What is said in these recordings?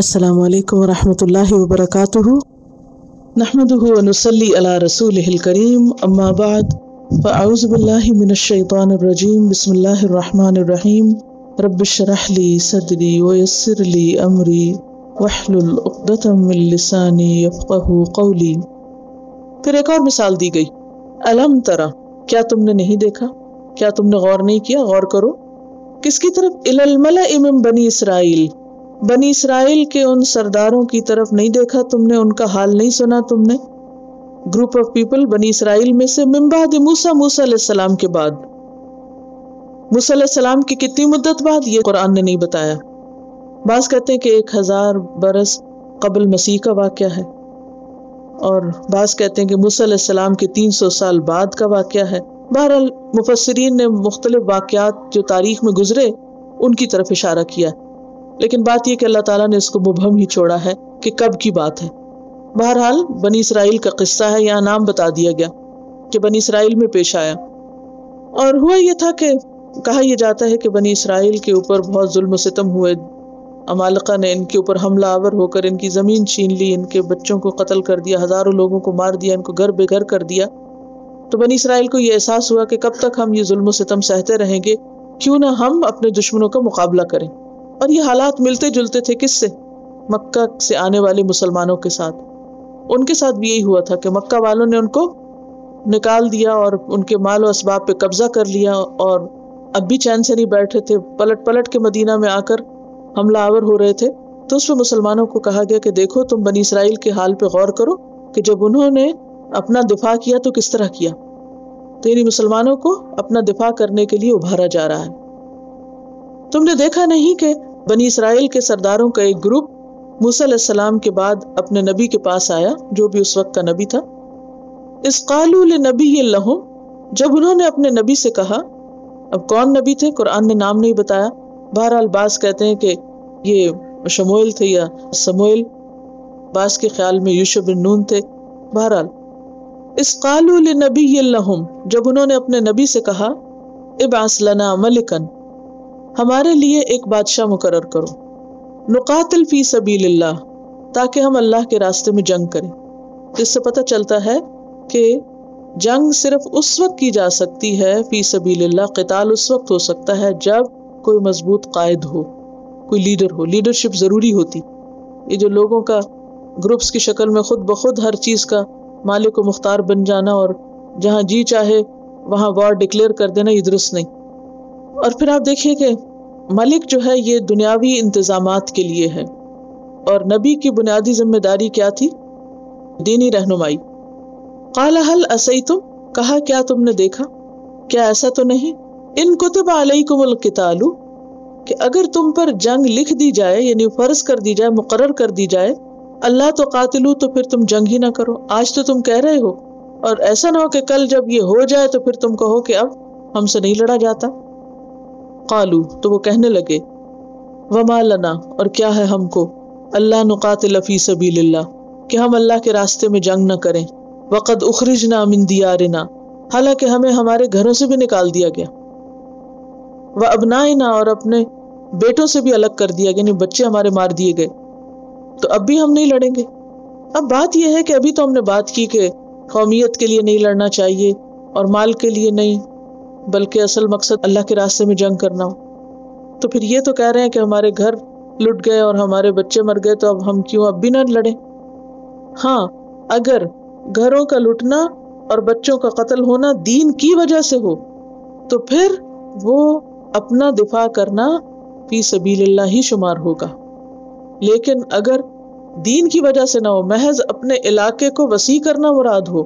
السلام علیکم ورحمۃ اللہ وبرکاتہ نحمد ونسلی علی رسول الہ الکریم اما بعد فاعوذ باللہ من الشیطان الرجیم بسم اللہ الرحمن الرحیم رب اشرح لي صدری ويسر لي امری واحلل عقدۃ من لسانی یفقهوا قولی پھر ایک اور مثال دی گئی الم ترى کیا تم نے نہیں دیکھا کیا تم نے غور نہیں کیا غور کرو کس کی طرف الالملئ من بنی اسرائیل بنی اسرائیل کے ان سرداروں کی طرف نہیں دیکھا تم نے ان کا حال نہیں سنا تم نے گروپ آف پیپل بنی اسرائیل میں سے موسیٰ علیہ علیہ السلام کے بعد السلام کی کتنی مدت بعد یہ قرآن نے نہیں بتایا بعض کہتے ہیں کہ ایک ہزار برس قبل مسیح کا واقعہ ہے اور بعض کہتے ہیں کہ موسیٰ علیہ السلام کے تین سو سال بعد کا واقعہ ہے بہرحال مفسرین نے مختلف واقعات جو تاریخ میں گزرے ان کی طرف اشارہ کیا لیکن بات یہ کہ اللہ تعالیٰ نے اس کو مبہم ہی چھوڑا ہے کہ کب کی بات ہے بہرحال بنی اسرائیل کا قصہ ہے یا نام بتا دیا گیا کہ بنی اسرائیل میں پیش آیا اور ہوا یہ تھا کہ کہا یہ جاتا ہے کہ بنی اسرائیل کے اوپر بہت ظلم و ستم ہوئے امالقہ نے ان کے اوپر حملہ آور ہو کر ان کی زمین چھین لی ان کے بچوں کو قتل کر دیا ہزاروں لوگوں کو مار دیا ان کو گھر بے گھر کر دیا تو بنی اسرائیل کو یہ احساس ہوا کہ کب تک ہم یہ ظلم و ستم سہتے رہیں گے کیوں نہ ہم اپنے دشمنوں کا مقابلہ کریں اور یہ حالات ملتے جلتے تھے کس سے مکہ سے آنے والے مسلمانوں کے ساتھ ان کے ساتھ بھی یہی ہوا تھا کہ مکہ والوں نے ان کو نکال دیا اور ان کے مال و اسباب پہ قبضہ کر لیا اور اب بھی چین سے نہیں بیٹھے تھے پلٹ پلٹ کے مدینہ میں آ کر حملہ آور ہو رہے تھے تو اس میں مسلمانوں کو کہا گیا کہ دیکھو تم بنی اسرائیل کے حال پہ غور کرو کہ جب انہوں نے اپنا دفاع کیا تو کس طرح کیا تو یعنی مسلمانوں کو اپنا دفاع کرنے کے لیے ابھارا جا رہا ہے تم نے دیکھا نہیں کہ بنی اسرائیل کے سرداروں کا ایک گروپ علیہ السلام کے بعد اپنے نبی کے پاس آیا جو بھی اس وقت کا نبی تھا اس قالو لنبی نبی جب انہوں نے اپنے نبی سے کہا اب کون نبی تھے قرآن نے نام نہیں بتایا بہرحال بعض کہتے ہیں کہ یہ شموئل تھے یا سموئل بعض کے خیال میں یوشب نون تھے بہرحال اس قالو لنبی اسقالبی جب انہوں نے اپنے نبی سے کہا ابعث لنا ملکن ہمارے لیے ایک بادشاہ مقرر کرو نقاتل فی سبیل اللہ تاکہ ہم اللہ کے راستے میں جنگ کریں اس سے پتہ چلتا ہے کہ جنگ صرف اس وقت کی جا سکتی ہے فی سبیل اللہ قتال اس وقت ہو سکتا ہے جب کوئی مضبوط قائد ہو کوئی لیڈر ہو لیڈرشپ ضروری ہوتی یہ جو لوگوں کا گروپس کی شکل میں خود بخود ہر چیز کا مالک و مختار بن جانا اور جہاں جی چاہے وہاں وار ڈکلیئر کر دینا یہ درست نہیں اور پھر آپ دیکھیے کہ ملک جو ہے یہ دنیاوی انتظامات کے لیے ہے اور نبی کی بنیادی ذمہ داری کیا تھی دینی رہنمائی قال حل اسی تم کہا کیا تم نے دیکھا کیا ایسا تو نہیں ان کتب علیکم کو ملک کہ اگر تم پر جنگ لکھ دی جائے یعنی فرض کر دی جائے مقرر کر دی جائے اللہ تو قاتل تو پھر تم جنگ ہی نہ کرو آج تو تم کہہ رہے ہو اور ایسا نہ ہو کہ کل جب یہ ہو جائے تو پھر تم کہو کہ اب ہم سے نہیں لڑا جاتا قالو تو وہ کہنے لگے وہ لنا اور کیا ہے ہم کو اللہ نقات لفی سبھی کہ ہم اللہ کے راستے میں جنگ نہ کریں وقد اخرجنا اخرج نہ حالانکہ ہمیں ہمارے گھروں سے بھی نکال دیا گیا وہ ابنائنا اور اپنے بیٹوں سے بھی الگ کر دیا گیا یعنی نہیں بچے ہمارے مار دیے گئے تو اب بھی ہم نہیں لڑیں گے اب بات یہ ہے کہ ابھی تو ہم نے بات کی کہ قومیت کے لیے نہیں لڑنا چاہیے اور مال کے لیے نہیں بلکہ اصل مقصد اللہ کے راستے میں جنگ کرنا ہو تو پھر یہ تو کہہ رہے ہیں کہ ہمارے گھر لٹ گئے اور ہمارے بچے مر گئے تو اب ہم کیوں اب بھی نہ لڑے ہاں اگر گھروں کا لٹنا اور بچوں کا قتل ہونا دین کی وجہ سے ہو تو پھر وہ اپنا دفاع کرنا فی سبیل اللہ ہی شمار ہوگا لیکن اگر دین کی وجہ سے نہ ہو محض اپنے علاقے کو وسیع کرنا مراد ہو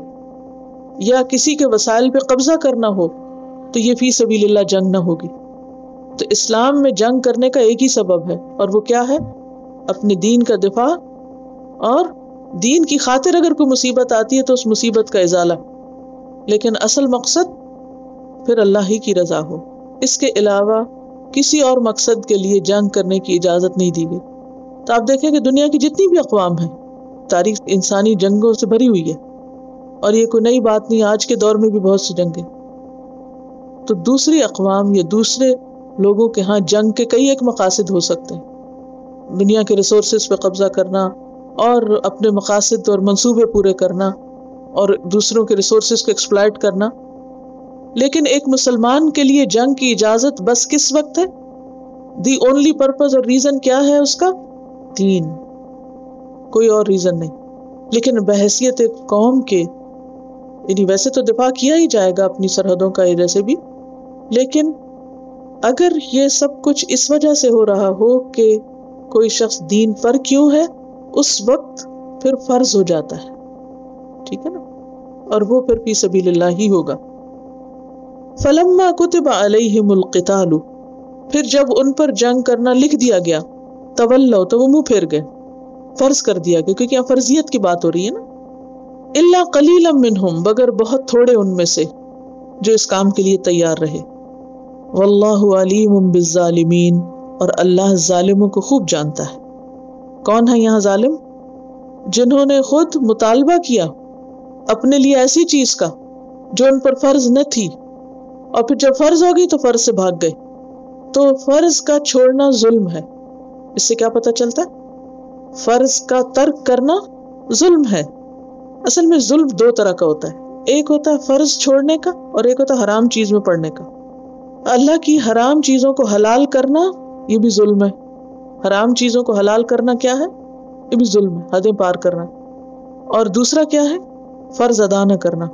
یا کسی کے وسائل پہ قبضہ کرنا ہو تو یہ فی سبھی للہ جنگ نہ ہوگی تو اسلام میں جنگ کرنے کا ایک ہی سبب ہے اور وہ کیا ہے اپنے دین کا دفاع اور دین کی خاطر اگر کوئی مصیبت آتی ہے تو اس مصیبت کا ازالہ لیکن اصل مقصد پھر اللہ ہی کی رضا ہو اس کے علاوہ کسی اور مقصد کے لیے جنگ کرنے کی اجازت نہیں دی گئی تو آپ دیکھیں کہ دنیا کی جتنی بھی اقوام ہیں تاریخ انسانی جنگوں سے بھری ہوئی ہے اور یہ کوئی نئی بات نہیں آج کے دور میں بھی بہت سی جنگیں تو دوسری اقوام یا دوسرے لوگوں کے ہاں جنگ کے کئی ایک مقاصد ہو سکتے ہیں دنیا کے ریسورسز پہ قبضہ کرنا اور اپنے مقاصد اور منصوبے پورے کرنا اور دوسروں کے ریسورسز کو ایکسپلائٹ کرنا لیکن ایک مسلمان کے لیے جنگ کی اجازت بس کس وقت ہے دی اونلی پرپز اور ریزن کیا ہے اس کا تین کوئی اور ریزن نہیں لیکن بحثیت قوم کے یعنی ویسے تو دفاع کیا ہی جائے گا اپنی سرحدوں کا جیسے بھی لیکن اگر یہ سب کچھ اس وجہ سے ہو رہا ہو کہ کوئی شخص دین پر کیوں ہے اس وقت پھر فرض ہو جاتا ہے ٹھیک ہے نا اور وہ پھر پی سبیل اللہ ہی ہوگا فلما کتب علیہم القتال پھر جب ان پر جنگ کرنا لکھ دیا گیا طول تو وہ منہ پھیر گئے فرض کر دیا گیا کیونکہ یہاں فرضیت کی بات ہو رہی ہے نا اللہ کلیلم بگر بہت تھوڑے ان میں سے جو اس کام کے لیے تیار رہے واللہ علیم بالظالمین اور اللہ ظالموں کو خوب جانتا ہے کون ہے یہاں ظالم جنہوں نے خود مطالبہ کیا اپنے لیے ایسی چیز کا جو ان پر فرض نہ تھی اور پھر جب فرض ہوگی تو فرض سے بھاگ گئے تو فرض کا چھوڑنا ظلم ہے اس سے کیا پتہ چلتا ہے فرض کا ترک کرنا ظلم ہے اصل میں ظلم دو طرح کا ہوتا ہے ایک ہوتا ہے فرض چھوڑنے کا اور ایک ہوتا ہے حرام چیز میں پڑھنے کا اللہ کی حرام چیزوں کو حلال کرنا یہ بھی ظلم ہے حرام چیزوں کو حلال کرنا کیا ہے یہ بھی ظلم ہے حدیں پار کرنا اور دوسرا کیا ہے فرض ادا نہ کرنا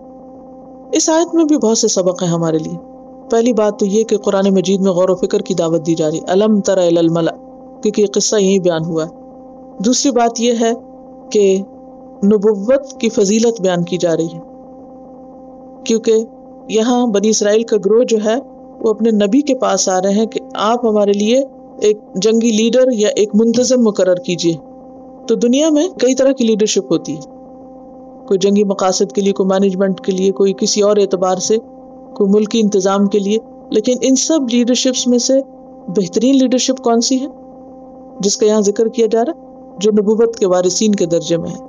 اس آیت میں بھی بہت سے سبق ہیں ہمارے لیے پہلی بات تو یہ کہ قرآن مجید میں غور و فکر کی دعوت دی جا رہی الم الملا کیونکہ یہ قصہ یہی بیان ہوا ہے دوسری بات یہ ہے کہ نبوت کی فضیلت بیان کی جا رہی ہے کیونکہ یہاں بنی اسرائیل کا گروہ جو ہے اپنے نبی کے پاس آ رہے ہیں کہ آپ ہمارے لیے ایک جنگی لیڈر یا ایک منتظم مقرر کیجیے تو دنیا میں کئی طرح کی لیڈرشپ ہوتی ہے کوئی جنگی مقاصد کے لیے کوئی مینجمنٹ کے لیے کوئی کسی اور اعتبار سے کوئی ملکی انتظام کے لیے لیکن ان سب لیڈرشپس میں سے بہترین لیڈرشپ کون سی ہے جس کا یہاں ذکر کیا جا رہا جو نبوت کے وارثین کے درجے میں ہے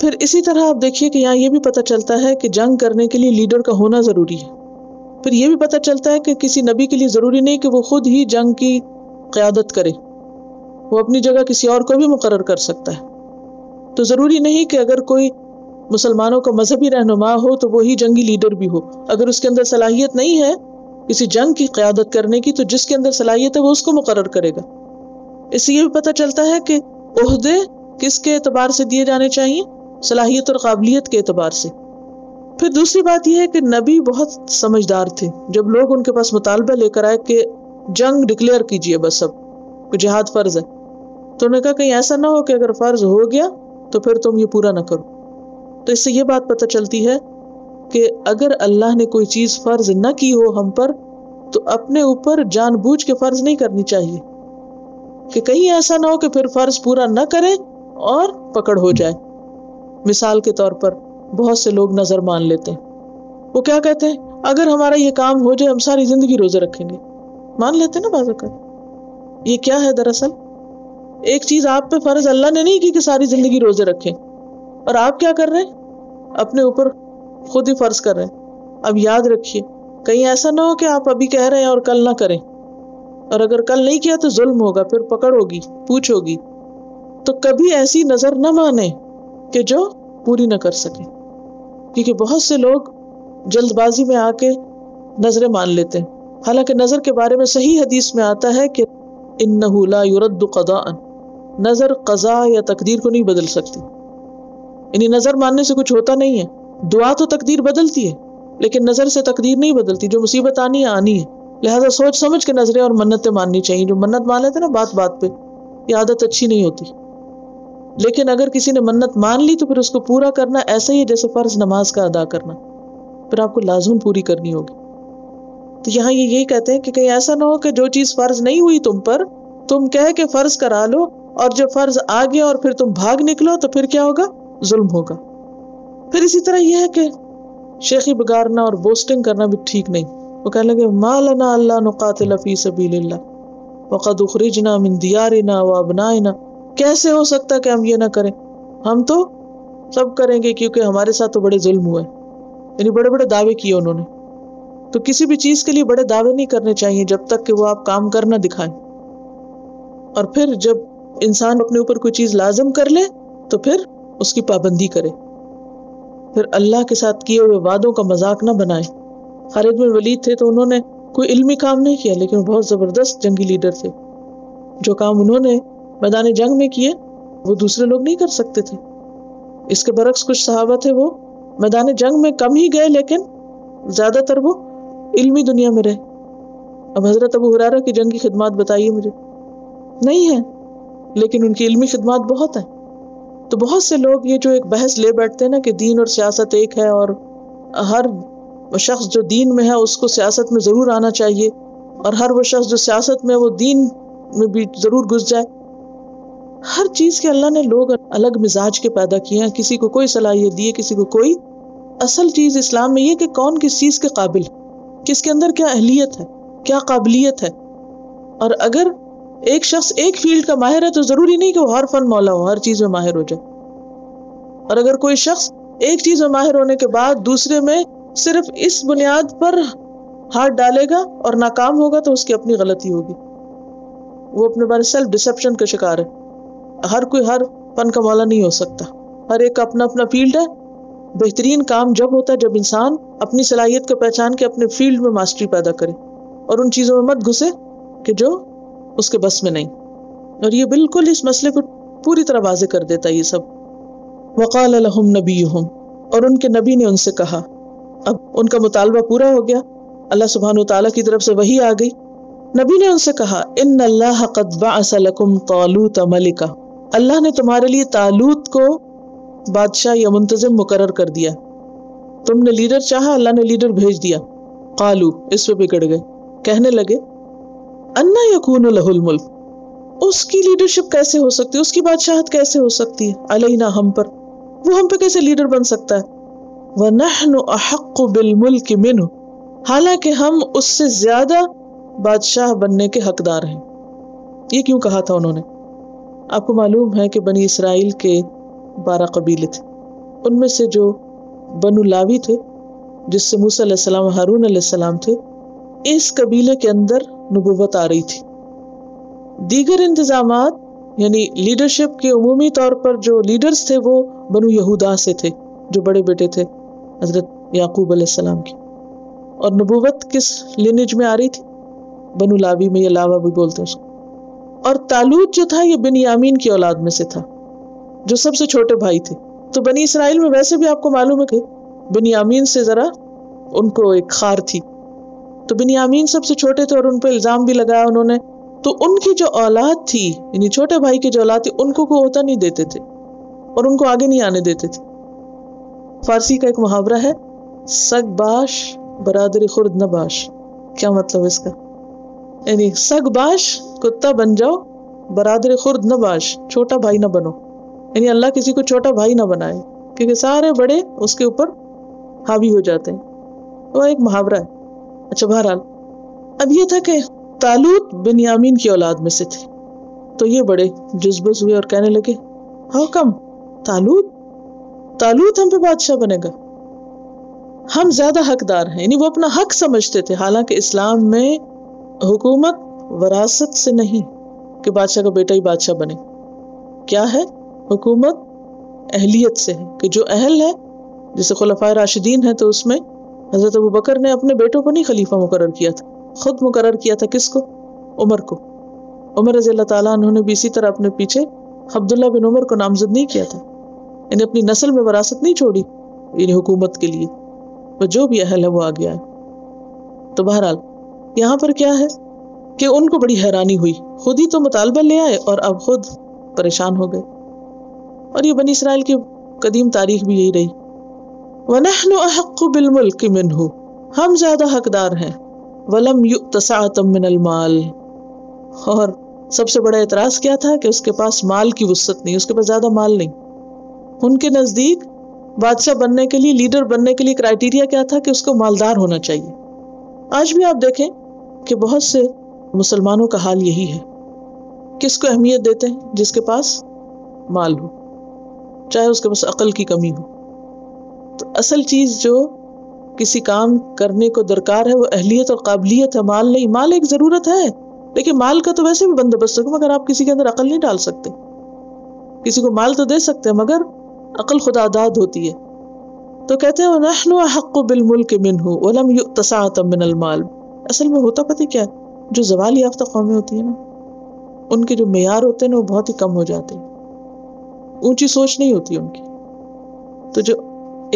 پھر اسی طرح آپ دیکھیے کہ یہاں یہ بھی پتہ چلتا ہے کہ جنگ کرنے کے لیے لیڈر کا ہونا ضروری ہے پھر یہ بھی پتہ چلتا ہے کہ کسی نبی کے لیے ضروری نہیں کہ وہ خود ہی جنگ کی قیادت کرے وہ اپنی جگہ کسی اور کو بھی مقرر کر سکتا ہے تو ضروری نہیں کہ اگر کوئی مسلمانوں کا مذہبی رہنما ہو تو وہی جنگی لیڈر بھی ہو اگر اس کے اندر صلاحیت نہیں ہے کسی جنگ کی قیادت کرنے کی تو جس کے اندر صلاحیت ہے وہ اس کو مقرر کرے گا اس سے یہ بھی پتہ چلتا ہے کہ عہدے کس کے اعتبار سے دیے جانے چاہیے صلاحیت اور قابلیت کے اعتبار سے پھر دوسری بات یہ ہے کہ نبی بہت سمجھدار تھے جب لوگ ان کے پاس مطالبہ لے کر آئے کہ جنگ ڈکلیئر کیجئے بس جہاد فرض ہے تو انہوں نے کہا کہیں ایسا نہ ہو کہ اگر فرض ہو گیا تو پھر تم یہ پورا نہ کرو تو اس سے یہ بات پتہ چلتی ہے کہ اگر اللہ نے کوئی چیز فرض نہ کی ہو ہم پر تو اپنے اوپر جان بوجھ کے فرض نہیں کرنی چاہیے کہ کہیں ایسا نہ ہو کہ پھر فرض پورا نہ کرے اور پکڑ ہو جائے مثال کے طور پر بہت سے لوگ نظر مان لیتے ہیں وہ کیا کہتے ہیں اگر ہمارا یہ کام ہو جائے ہم ساری زندگی روزے رکھیں گے مان لیتے ہیں نا بازو کا یہ کیا ہے دراصل ایک چیز آپ پہ فرض اللہ نے نہیں کی کہ ساری زندگی روزے رکھیں اور آپ کیا کر رہے ہیں اپنے اوپر خود ہی فرض کر رہے ہیں اب یاد رکھیے کہیں ایسا نہ ہو کہ آپ ابھی کہہ رہے ہیں اور کل نہ کریں اور اگر کل نہیں کیا تو ظلم ہوگا پھر پکڑ ہوگی پوچھو گی تو کبھی ایسی نظر نہ مانے کہ جو پوری نہ کر سکے کیونکہ بہت سے لوگ جلد بازی میں آ کے نظریں مان لیتے ہیں حالانکہ نظر کے بارے میں صحیح حدیث میں آتا ہے کہ ان نہ یوردا ان نظر قضا یا تقدیر کو نہیں بدل سکتی یعنی نظر ماننے سے کچھ ہوتا نہیں ہے دعا تو تقدیر بدلتی ہے لیکن نظر سے تقدیر نہیں بدلتی جو مصیبت آنی ہے آنی ہے لہٰذا سوچ سمجھ کے نظریں اور منتیں ماننی چاہیے جو منت مان لیتے نا بات بات پہ یہ عادت اچھی نہیں ہوتی لیکن اگر کسی نے منت مان لی تو پھر اس کو پورا کرنا ایسا ہی ہے جیسے فرض نماز کا ادا کرنا پھر آپ کو لازم پوری کرنی ہوگی تو یہاں یہ یہی کہتے ہیں کہ کہ کہیں ایسا نہ ہو جو چیز فرض فرض نہیں ہوئی تم تم پر کہہ کرا لو اور جب فرض آ گیا اور پھر تم بھاگ نکلو تو پھر کیا ہوگا ظلم ہوگا پھر اسی طرح یہ ہے کہ شیخی بگارنا اور بوسٹنگ کرنا بھی ٹھیک نہیں وہ کہنے لگے لنا اللہ نقاتل فی سبیل اللہ وقد اخرجنا من دیارنا وابنائنا کیسے ہو سکتا کہ ہم یہ نہ کریں ہم تو سب کریں گے کیونکہ ہمارے ساتھ تو بڑے ظلم ہوئے یعنی بڑے بڑے دعوے کیے انہوں نے تو کسی بھی چیز کے لیے بڑے دعوے نہیں کرنے چاہیے جب تک کہ وہ آپ کام کرنا دکھائیں اور پھر جب انسان اپنے اوپر کوئی چیز لازم کر لے تو پھر اس کی پابندی کرے پھر اللہ کے ساتھ کیے ہوئے وعدوں کا مذاق نہ بنائے خالد میں ولید تھے تو انہوں نے کوئی علمی کام نہیں کیا لیکن بہت زبردست جنگی لیڈر تھے جو کام انہوں نے میدان جنگ میں کیے وہ دوسرے لوگ نہیں کر سکتے تھے اس کے برعکس کچھ صحابہ تھے وہ میدان جنگ میں کم ہی گئے لیکن زیادہ تر وہ علمی دنیا میں رہے اب حضرت ابو حرارہ کی جنگ کی خدمات بتائیے مجھے نہیں ہے لیکن ان کی علمی خدمات بہت ہیں تو بہت سے لوگ یہ جو ایک بحث لے بیٹھتے ہیں نا کہ دین اور سیاست ایک ہے اور ہر شخص جو دین میں ہے اس کو سیاست میں ضرور آنا چاہیے اور ہر وہ شخص جو سیاست میں وہ دین میں بھی ضرور گھس جائے ہر چیز کے اللہ نے لوگ الگ مزاج کے پیدا کیے ہیں کسی کو کوئی صلاحیت دی ہے کسی کو کوئی اصل چیز اسلام میں یہ کہ کون کس چیز کے قابل ہے کس کے اندر کیا اہلیت ہے کیا قابلیت ہے اور اگر ایک شخص ایک فیلڈ کا ماہر ہے تو ضروری نہیں کہ وہ ہر فن مولا ہو ہر چیز میں ماہر ہو جائے اور اگر کوئی شخص ایک چیز میں ماہر ہونے کے بعد دوسرے میں صرف اس بنیاد پر ہاتھ ڈالے گا اور ناکام ہوگا تو اس کی اپنی غلطی ہوگی وہ اپنے بارے سیلف کا شکار ہے ہر کوئی ہر فن کا مولا نہیں ہو سکتا ہر ایک اپنا اپنا فیلڈ ہے بہترین کام جب ہوتا ہے جب انسان اپنی صلاحیت کو پہچان کے اپنے فیلڈ میں ماسٹری پیدا کرے اور ان چیزوں میں مت گھسے کہ جو اس کے بس میں نہیں اور یہ بالکل اس مسئلے کو پوری طرح واضح کر دیتا یہ سب وقال نبی اور ان کے نبی نے ان سے کہا اب ان کا مطالبہ پورا ہو گیا اللہ سبحان و تعالی کی طرف سے وہی آ گئی نبی نے ان سے کہا ان اللہ قد بعث طالوت ملکہ اللہ نے تمہارے لیے تالوت کو بادشاہ یا منتظم مقرر کر دیا تم نے لیڈر چاہا اللہ نے لیڈر بھیج دیا قالو اس پہ بگڑ گئے کہنے لگے انا یا خون و لہول ملک اس کی لیڈرشپ کیسے ہو سکتی ہے اس کی بادشاہت کیسے ہو سکتی ہے علینا ہم پر وہ ہم پہ کیسے لیڈر بن سکتا ہے وہ نہ بالمل کی حالانکہ ہم اس سے زیادہ بادشاہ بننے کے حقدار ہیں یہ کیوں کہا تھا انہوں نے آپ کو معلوم ہے کہ بنی اسرائیل کے بارہ قبیلے تھے ان میں سے جو بن لاوی تھے جس سے ہارون علیہ السلام تھے اس قبیلے کے اندر نبوت آ رہی تھی دیگر انتظامات یعنی لیڈرشپ کے عمومی طور پر جو لیڈرز تھے وہ بنو یہودا سے تھے جو بڑے بیٹے تھے حضرت یعقوب علیہ السلام کی اور نبوت کس لینج میں آ رہی تھی بنو لاوی میں یہ لاوا بھی بولتے ہیں اور تالوت جو تھا یہ بن یامین کی اولاد میں سے تھا جو سب سے چھوٹے بھائی تھے تو بنی اسرائیل میں ویسے بھی آپ کو معلوم ہے کہ بن یامین سے ذرا ان کو ایک خار تھی تو بن یامین سب سے چھوٹے تھے اور ان پہ الزام بھی لگایا انہوں نے تو ان کی جو اولاد تھی یعنی چھوٹے بھائی کی جو اولاد تھی ان کو کوئی عہدہ نہیں دیتے تھے اور ان کو آگے نہیں آنے دیتے تھے فارسی کا ایک محاورہ ہے سگ باش برادری خرد نہ باش کیا مطلب اس کا یعنی سگ باش کتا بن جاؤ برادر خرد نہ باش چھوٹا بھائی نہ بنو یعنی اللہ کسی کو چھوٹا بھائی نہ بنائے کیونکہ سارے بڑے اس کے اوپر حاوی ہو جاتے ہیں وہ ایک محاورہ ہے اچھا بہرحال اب یہ تھا کہ تالوت بن یامین کی اولاد میں سے تھے تو یہ بڑے جزبز ہوئے اور کہنے لگے تالوت ہم پہ بادشاہ بنے گا ہم زیادہ حقدار ہیں یعنی وہ اپنا حق سمجھتے تھے حالانکہ اسلام میں حکومت وراثت سے نہیں کہ بادشاہ کا بیٹا ہی بادشاہ بنے کیا ہے حکومت اہلیت سے ہے ہے ہے کہ جو اہل راشدین تو اس میں حضرت ابو بکر نے اپنے بیٹوں کو نہیں خلیفہ مقرر کیا تھا خود مقرر کیا تھا کس کو عمر کو عمر رضی اللہ تعالیٰ انہوں نے بھی اسی طرح اپنے پیچھے عبداللہ بن عمر کو نامزد نہیں کیا تھا انہیں یعنی اپنی نسل میں وراثت نہیں چھوڑی انہیں یعنی حکومت کے لیے جو بھی اہل ہے وہ آ گیا ہے تو بہرحال یہاں پر کیا ہے کہ ان کو بڑی حیرانی ہوئی خود ہی تو مطالبہ لے آئے اور اب خود پریشان ہو گئے اور یہ بنی اسرائیل کی قدیم تاریخ بھی یہی رہی وَنَحْنُ أَحَقُّ بِالْمُلْكِ مِنْهُ ہم زیادہ ہیں وَلَمْ مِنَ الْمَالِ اور سب سے بڑا اعتراض کیا تھا کہ اس کے پاس مال کی وسط نہیں اس کے پاس زیادہ مال نہیں ان کے نزدیک بادشاہ بننے کے لیے لیڈر بننے کے لیے کرائٹیریا کیا تھا کہ اس کو مالدار ہونا چاہیے آج بھی آپ دیکھیں کہ بہت سے مسلمانوں کا حال یہی ہے کس کو اہمیت دیتے ہیں جس کے پاس مال ہو چاہے اس کے پاس عقل کی کمی ہو تو اصل چیز جو کسی کام کرنے کو درکار ہے وہ اہلیت اور قابلیت ہے مال مال نہیں ایک ضرورت ہے لیکن مال کا تو ویسے بھی بندوبست مگر آپ کسی کے اندر عقل نہیں ڈال سکتے کسی کو مال تو دے سکتے مگر عقل خدا داد ہوتی ہے تو کہتے ہیں حق بالملک بالمل کے من ہو اولا المال اصل میں ہوتا پتہ کیا جو زوال یافتہ قومیں ہوتی ہیں نا ان کے جو معیار ہوتے ہیں نا وہ بہت ہی کم ہو جاتے ہیں اونچی سوچ نہیں ہوتی ان کی تو جو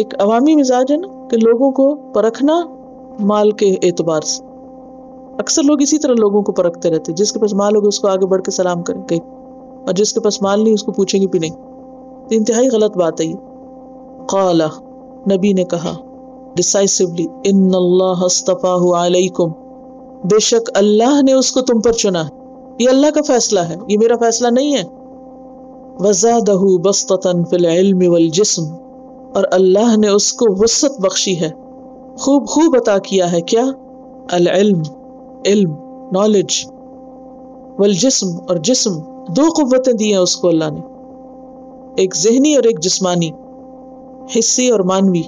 ایک عوامی مزاج ہے نا کہ لوگوں کو پرکھنا مال کے اعتبار سے اکثر لوگ اسی طرح لوگوں کو پرکھتے رہتے جس کے پاس مال ہوگا اس کو آگے بڑھ کے سلام کریں گے اور جس کے پاس مال نہیں اس کو پوچھیں گے بھی نہیں انتہائی غلط بات ہے یہ قال نبی نے کہا ڈسائسولی ان اللہ علیکم بے شک اللہ نے اس کو تم پر چنا یہ اللہ کا فیصلہ ہے یہ میرا فیصلہ نہیں ہے وَزَادَهُ دہو فِي الْعِلْمِ وَالْجِسْمِ اور اللہ نے اس کو وسط بخشی ہے خوب خوب عطا کیا ہے کیا العلم علم نالج والجسم اور جسم دو قوتیں دی ہیں اس کو اللہ نے ایک ذہنی اور ایک جسمانی حصی اور مانوی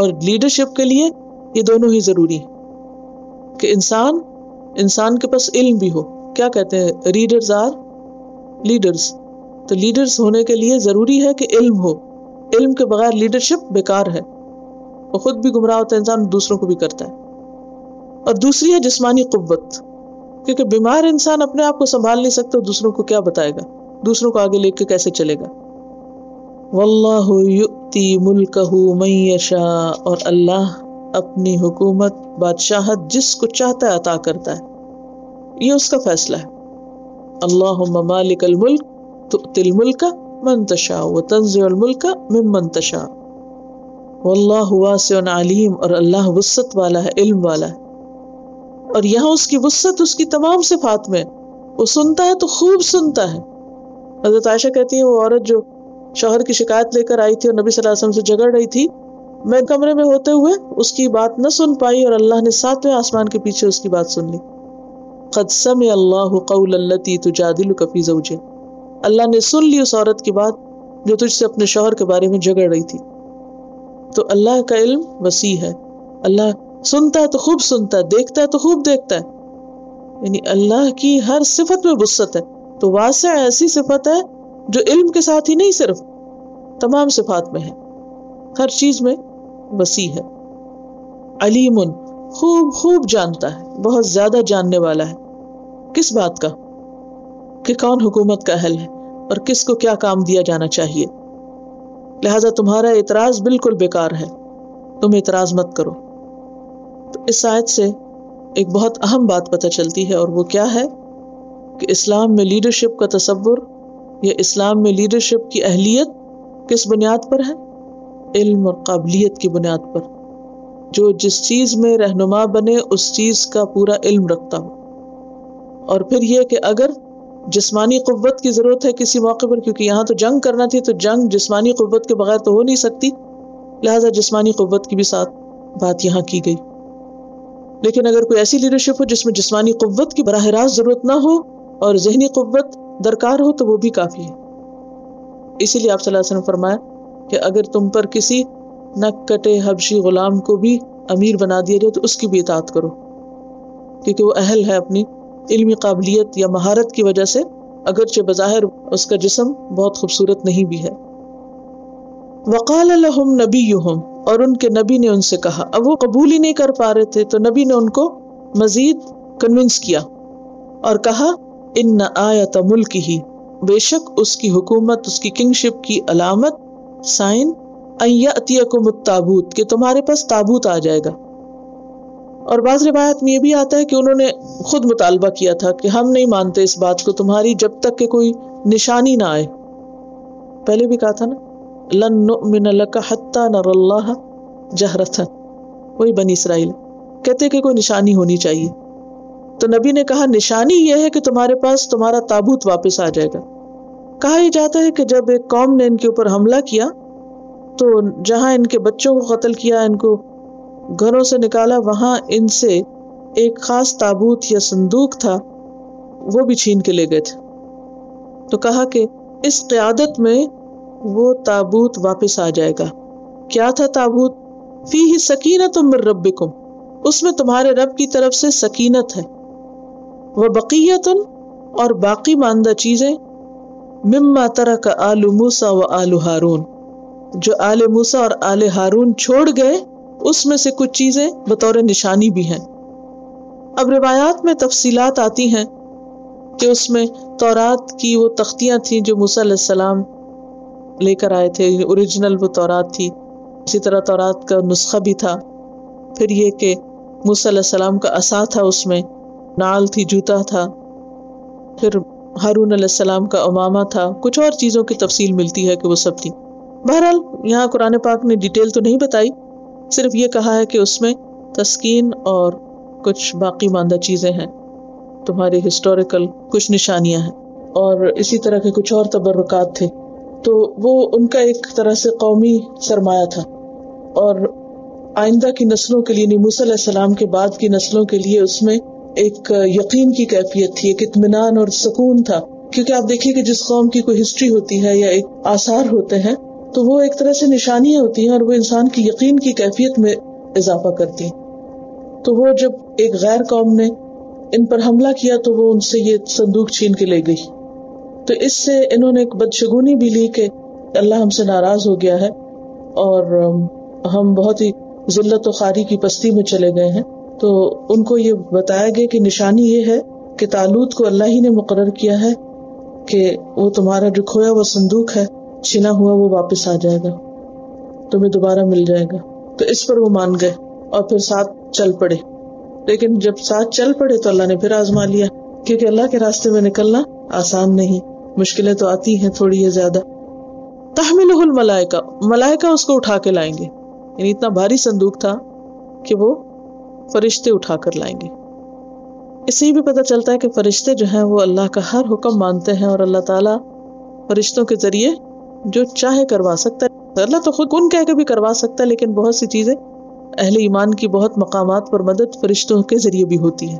اور لیڈرشپ کے لیے یہ دونوں ہی ضروری ہیں کہ انسان انسان کے پاس علم بھی ہو کیا کہتے ہیں ریڈرز آر لیڈرز لیڈرز تو ہونے کے لیے ضروری ہے کہ علم ہو علم کے بغیر لیڈرشپ بیکار ہے وہ خود بھی گمراہ ہوتا ہے انسان دوسروں کو بھی کرتا ہے اور دوسری ہے جسمانی قوت کیونکہ بیمار انسان اپنے آپ کو سنبھال نہیں سکتا دوسروں کو کیا بتائے گا دوسروں کو آگے لے کے کیسے چلے گا واللہ یؤتی ملکہ من یشاء اور اللہ اپنی حکومت بادشاہت جس کو چاہتا ہے عطا کرتا ہے یہ اس کا فیصلہ ہے اللہم مالک الملک تؤتی الملک من تشاء وتنزع الملک من من تشاء واللہ واسع علیم اور اللہ وسط والا ہے علم والا ہے اور یہاں اس کی وسط اس کی تمام صفات میں وہ سنتا ہے تو خوب سنتا ہے حضرت عائشہ کہتی ہے وہ عورت جو شوہر کی شکایت لے کر آئی تھی اور نبی صلی اللہ علیہ وسلم سے جگڑ رہی تھی میں کمرے میں ہوتے ہوئے اس کی بات نہ سن پائی اور اللہ نے ساتویں آسمان کے پیچھے اس کی بات سن لی قد سمع اللہ اللہ قول اللتی زوجہ نے سن لی اس عورت کی بات جو تجھ سے اپنے شوہر کے بارے میں جگڑ رہی تھی تو اللہ کا علم وسیع ہے اللہ سنتا ہے تو خوب سنتا ہے دیکھتا ہے تو خوب دیکھتا ہے یعنی اللہ کی ہر صفت میں بست ہے تو واسع ایسی صفت ہے جو علم کے ساتھ ہی نہیں صرف تمام صفات میں ہے ہر چیز میں وسیع ہے علیم خوب خوب جانتا ہے بہت زیادہ جاننے والا ہے کس بات کا کہ کون حکومت کا اہل ہے اور کس کو کیا کام دیا جانا چاہیے لہذا تمہارا اعتراض بالکل بیکار ہے تم اعتراض مت کرو تو اس آیت سے ایک بہت اہم بات پتہ چلتی ہے اور وہ کیا ہے کہ اسلام میں لیڈرشپ کا تصور یا اسلام میں لیڈرشپ کی اہلیت کس بنیاد پر ہے علم اور قابلیت کی بنیاد پر جو جس چیز میں رہنما بنے اس چیز کا پورا علم رکھتا ہو اور پھر یہ کہ اگر جسمانی قوت کی ضرورت ہے کسی موقع پر کیونکہ یہاں تو جنگ کرنا تھی تو جنگ جسمانی قوت کے بغیر تو ہو نہیں سکتی لہٰذا جسمانی قوت کی بھی ساتھ بات یہاں کی گئی لیکن اگر کوئی ایسی لیڈرشپ ہو جس میں جسمانی قوت کی براہ راست ضرورت نہ ہو اور ذہنی قوت درکار ہو تو وہ بھی کافی ہے اسی لیے آپ صلی اللہ علیہ وسلم فرمایا کہ اگر تم پر کسی نک کٹے حبشی غلام کو بھی امیر بنا دیا جائے تو اس کی بھی اطاعت کرو کیونکہ وہ اہل ہے اپنی علمی قابلیت یا مہارت کی وجہ سے اگرچہ بظاہر اس کا جسم بہت خوبصورت نہیں بھی ہے وقال نبیم اور ان کے نبی نے ان سے کہا اب وہ قبول ہی نہیں کر پا رہے تھے تو نبی نے ان کو مزید کنونس کیا اور کہا ان آیت ملک ہی بے شک اس کی حکومت اس کی کنگ شپ کی علامت سائن ایتیکم التابوت کہ تمہارے پاس تابوت آ جائے گا اور بعض روایت میں یہ بھی آتا ہے کہ انہوں نے خود مطالبہ کیا تھا کہ ہم نہیں مانتے اس بات کو تمہاری جب تک کہ کوئی نشانی نہ آئے پہلے بھی کہا تھا نا لن نؤمن لک حتی نر اللہ جہرتھن وہی بنی اسرائیل کہتے کہ کوئی نشانی ہونی چاہیے تو نبی نے کہا نشانی یہ ہے کہ تمہارے پاس تمہارا تابوت واپس آ جائے گا کہا جاتا ہے کہ جب ایک قوم نے ان کے اوپر حملہ کیا تو جہاں ان کے بچوں کو قتل کیا ان کو گھروں سے نکالا وہاں ان سے ایک خاص تابوت یا صندوق تھا وہ بھی چھین کے لے گئے تھے تو کہا کہ اس قیادت میں وہ تابوت واپس آ جائے گا کیا تھا تابوت فی ہی سکینت من ربکم اس میں تمہارے رب کی طرف سے سکینت ہے وہ بقیت اور باقی ماندہ چیزیں مما ترک آل موسا و آل ہارون جو آل آل موسا اور ہارون چھوڑ گئے اس میں سے کچھ چیزیں بطور نشانی بھی ہیں اب روایات میں تفصیلات آتی ہیں کہ اس میں تورات کی وہ تختیاں تھیں جو موسیٰ علیہ السلام لے کر آئے تھے اوریجنل یعنی وہ تورات تھی اسی طرح تورات کا نسخہ بھی تھا پھر یہ کہ موسیٰ علیہ السلام کا عصا تھا اس میں نال تھی جوتا تھا پھر ہارون علیہ السلام کا اماما تھا کچھ اور چیزوں کی تفصیل ملتی ہے کہ وہ سب تھی بہرحال یہاں قرآن پاک نے ڈیٹیل تو نہیں بتائی صرف یہ کہا ہے کہ اس میں تسکین اور کچھ باقی ماندہ چیزیں ہیں تمہاری ہسٹوریکل کچھ نشانیاں ہیں اور اسی طرح کے کچھ اور تبرکات تھے تو وہ ان کا ایک طرح سے قومی سرمایہ تھا اور آئندہ کی نسلوں کے لیے نیموس علیہ السلام کے بعد کی نسلوں کے لیے اس میں ایک یقین کی کیفیت تھی ایک اطمینان اور سکون تھا کیونکہ آپ دیکھیے کہ جس قوم کی کوئی ہسٹری ہوتی ہے یا ایک آثار ہوتے ہیں تو وہ ایک طرح سے نشانیاں ہوتی ہیں اور وہ انسان کی یقین کی کیفیت میں اضافہ کرتی ہیں تو وہ جب ایک غیر قوم نے ان پر حملہ کیا تو وہ ان سے یہ صندوق چھین کے لے گئی تو اس سے انہوں نے ایک بدشگونی بھی لی کہ اللہ ہم سے ناراض ہو گیا ہے اور ہم بہت ہی ذلت و خاری کی پستی میں چلے گئے ہیں تو ان کو یہ بتایا گیا کہ نشانی یہ ہے کہ تالوت کو اللہ ہی نے مقرر کیا ہے کہ وہ تمہارا جو کھویا وہ صندوق ہے چھنا ہوا وہ واپس آ جائے گا تمہیں دوبارہ مل جائے گا تو اس پر وہ مان گئے اور پھر ساتھ چل پڑے لیکن جب ساتھ چل پڑے تو اللہ نے پھر آزما لیا کیونکہ اللہ کے راستے میں نکلنا آسان نہیں مشکلیں تو آتی ہیں تھوڑی ہے زیادہ تحمل الملائکہ ملائکہ اس کو اٹھا کے لائیں گے یعنی اتنا بھاری صندوق تھا کہ وہ فرشتے اٹھا کر لائیں گے اسے بھی پتہ چلتا ہے کہ فرشتے جو ہیں وہ اللہ کا ہر حکم مانتے ہیں اور اللہ تعالیٰ فرشتوں کے ذریعے جو چاہے کروا سکتا ہے اللہ تو خود کن کہہ کے بھی کروا سکتا ہے لیکن بہت سی چیزیں اہل ایمان کی بہت مقامات پر مدد فرشتوں کے ذریعے بھی ہوتی ہے